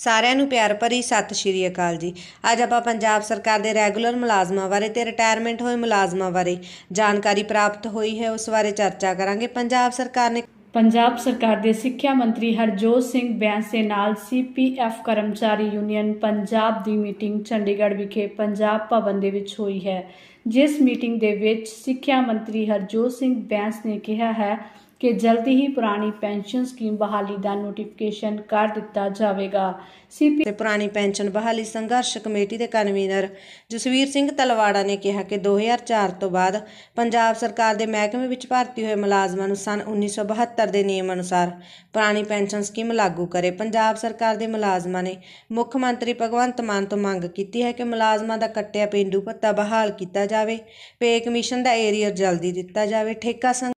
ਸਾਰਿਆਂ ਨੂੰ ਪਿਆਰ ਭਰੀ ਸਤਿ ਸ਼੍ਰੀ ਅਕਾਲ ਜੀ ਅੱਜ ਆਪਾਂ ਪੰਜਾਬ ਸਰਕਾਰ ਦੇ ਰੈਗੂਲਰ ਮੁਲਾਜ਼ਮਾਂ ਬਾਰੇ ਤੇ ਰਿਟਾਇਰਮੈਂਟ ਹੋਏ ਮੁਲਾਜ਼ਮਾਂ ਬਾਰੇ ਜਾਣਕਾਰੀ ਪ੍ਰਾਪਤ ਹੋਈ ਹੈ ਉਸ ਬਾਰੇ ਚਰਚਾ ਕਰਾਂਗੇ ਪੰਜਾਬ ਸਰਕਾਰ ਨੇ ਪੰਜਾਬ ਸਰਕਾਰ ਦੇ ਸਿੱਖਿਆ ਮੰਤਰੀ ਹਰਜੋਤ ਸਿੰਘ ਬੈਂਸੇ ਨਾਲ ਸੀਪੀਐਫ ਕਰਮਚਾਰੀ ਯੂਨੀਅਨ ਪੰਜਾਬ ਦੀ ਮੀਟਿੰਗ ਚੰਡੀਗੜ੍ਹ ਵਿਖੇ ਪੰਜਾਬ ਭਵਨ ਦੇ ਵਿੱਚ ਹੋਈ ਹੈ ਜਿਸ ਮੀਟਿੰਗ ਦੇ ਵਿੱਚ ਸਿੱਖਿਆ ਮੰਤਰੀ ਹਰਜੋਤ ਸਿੰਘ ਬੈਂਸ ਨੇ ਕਿਹਾ ਹੈ ਕਿ ਜਲਦੀ ਹੀ ਪੁਰਾਣੀ ਪੈਨਸ਼ਨ ਸਕੀਮ ਬਹਾਲੀ ਦਾ ਨੋਟੀਫਿਕੇਸ਼ਨ ਕਰ ਦਿੱਤਾ ਜਾਵੇਗਾ ਸੀਪੀ ਤੇ ਪੁਰਾਣੀ ਪੈਨਸ਼ਨ ਬਹਾਲੀ ਸੰਘਰਸ਼ ਕਮੇਟੀ ਦੇ ਕਨਵੀਨਰ ਜਸਵੀਰ ਸਿੰਘ ਤਲਵਾੜਾ ਨੇ ਕਿਹਾ ਕਿ 2004 ਤੋਂ ਬਾਅਦ ਪੰਜਾਬ ਸਰਕਾਰ ਦੇ ਮਹਿਕਮੇ ਵਿੱਚ ਭਰਤੀ ਹੋਏ ਮੁਲਾਜ਼ਮਾਂ ਨੂੰ ਸਨ 1972 ਦੇ ਨਿਯਮ ਅਨੁਸਾਰ ਪੁਰਾਣੀ ਪੈਨਸ਼ਨ ਸਕੀਮ ਲਾਗੂ ਕਰੇ ਪੰਜਾਬ ਸਰਕਾਰ ਦੇ ਮੁਲਾਜ਼ਮਾਂ ਨੇ ਮੁੱਖ ਮੰਤਰੀ ਭਗਵੰਤ ਮਾਨ ਤੋਂ ਮੰਗ ਕੀਤੀ ਹੈ ਕਿ ਮੁਲਾਜ਼ਮਾਂ ਦਾ ਕੱਟਿਆ ਪਿੰਡੂ ਭੱਤਾ ਬਹਾਲ ਕੀਤਾ ਜਾਵੇ ਪੇ ਕਮਿਸ਼ਨ ਦਾ ਏਰੀਅਰ ਜਲਦੀ ਦਿੱਤਾ ਜਾਵੇ ਠੇਕਾ